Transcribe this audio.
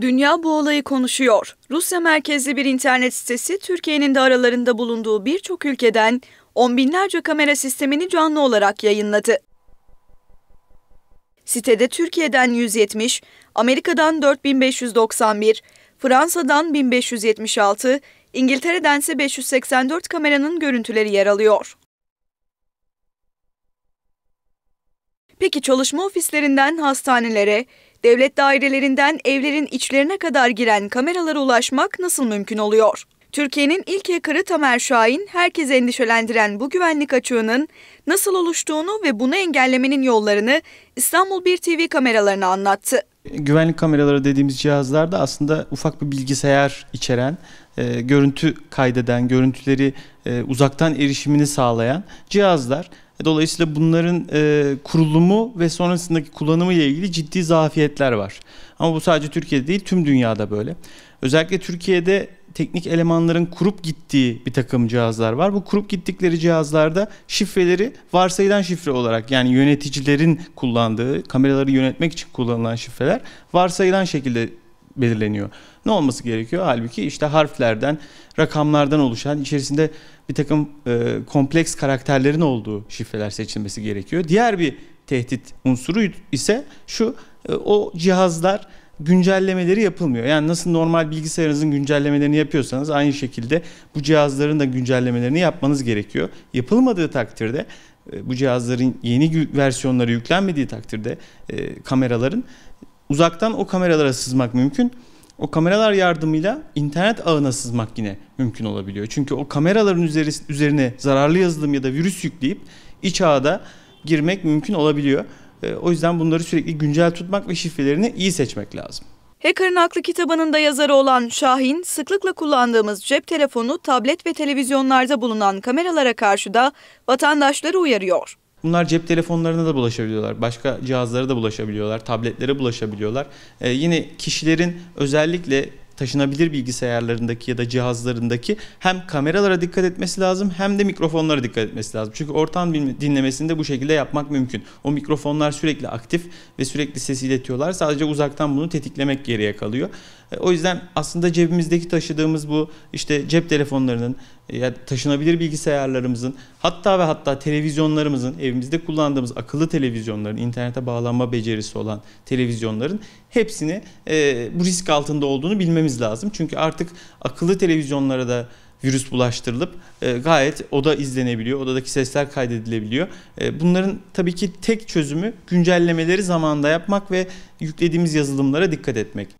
Dünya bu olayı konuşuyor. Rusya merkezli bir internet sitesi Türkiye'nin de aralarında bulunduğu birçok ülkeden on binlerce kamera sistemini canlı olarak yayınladı. Sitede Türkiye'den 170, Amerika'dan 4591, Fransa'dan 1576, İngiltere'den ise 584 kameranın görüntüleri yer alıyor. Peki çalışma ofislerinden hastanelere, devlet dairelerinden evlerin içlerine kadar giren kameralara ulaşmak nasıl mümkün oluyor? Türkiye'nin ilk hacker'ı Tamer Şahin, herkesi endişelendiren bu güvenlik açığının nasıl oluştuğunu ve bunu engellemenin yollarını İstanbul 1 TV kameralarına anlattı güvenlik kameraları dediğimiz cihazlarda aslında ufak bir bilgisayar içeren, e, görüntü kaydeden, görüntüleri e, uzaktan erişimini sağlayan cihazlar. Dolayısıyla bunların e, kurulumu ve sonrasındaki kullanımı ile ilgili ciddi zafiyetler var. Ama bu sadece Türkiye'de değil tüm dünyada böyle. Özellikle Türkiye'de teknik elemanların kurup gittiği bir takım cihazlar var. Bu kurup gittikleri cihazlarda şifreleri varsayılan şifre olarak yani yöneticilerin kullandığı, kameraları yönetmek için kullanılan şifreler varsayılan şekilde belirleniyor. Ne olması gerekiyor? Halbuki işte harflerden, rakamlardan oluşan içerisinde bir takım e, kompleks karakterlerin olduğu şifreler seçilmesi gerekiyor. Diğer bir tehdit unsuru ise şu e, o cihazlar güncellemeleri yapılmıyor. Yani nasıl normal bilgisayarınızın güncellemelerini yapıyorsanız aynı şekilde bu cihazların da güncellemelerini yapmanız gerekiyor. Yapılmadığı takdirde e, bu cihazların yeni versiyonları yüklenmediği takdirde e, kameraların uzaktan o kameralara sızmak mümkün. O kameralar yardımıyla internet ağına sızmak yine mümkün olabiliyor. Çünkü o kameraların üzeri, üzerine zararlı yazılım ya da virüs yükleyip iç ağda girmek mümkün olabiliyor. E, o yüzden bunları sürekli güncel tutmak ve şifrelerini iyi seçmek lazım. Hacker'ın aklı kitabının da yazarı olan Şahin, sıklıkla kullandığımız cep telefonu, tablet ve televizyonlarda bulunan kameralara karşı da vatandaşları uyarıyor. Bunlar cep telefonlarına da bulaşabiliyorlar, başka cihazlara da bulaşabiliyorlar, tabletlere bulaşabiliyorlar. Ee, yine kişilerin özellikle taşınabilir bilgisayarlarındaki ya da cihazlarındaki hem kameralara dikkat etmesi lazım hem de mikrofonlara dikkat etmesi lazım. Çünkü ortam dinlemesini de bu şekilde yapmak mümkün. O mikrofonlar sürekli aktif ve sürekli ses iletiyorlar. Sadece uzaktan bunu tetiklemek geriye kalıyor. O yüzden aslında cebimizdeki taşıdığımız bu işte cep telefonlarının ya taşınabilir bilgisayarlarımızın hatta ve hatta televizyonlarımızın evimizde kullandığımız akıllı televizyonların internete bağlanma becerisi olan televizyonların hepsini e, bu risk altında olduğunu bilmemiz lazım. Çünkü artık akıllı televizyonlara da virüs bulaştırılıp e, gayet oda izlenebiliyor. Odadaki sesler kaydedilebiliyor. E, bunların tabii ki tek çözümü güncellemeleri zamanında yapmak ve yüklediğimiz yazılımlara dikkat etmek.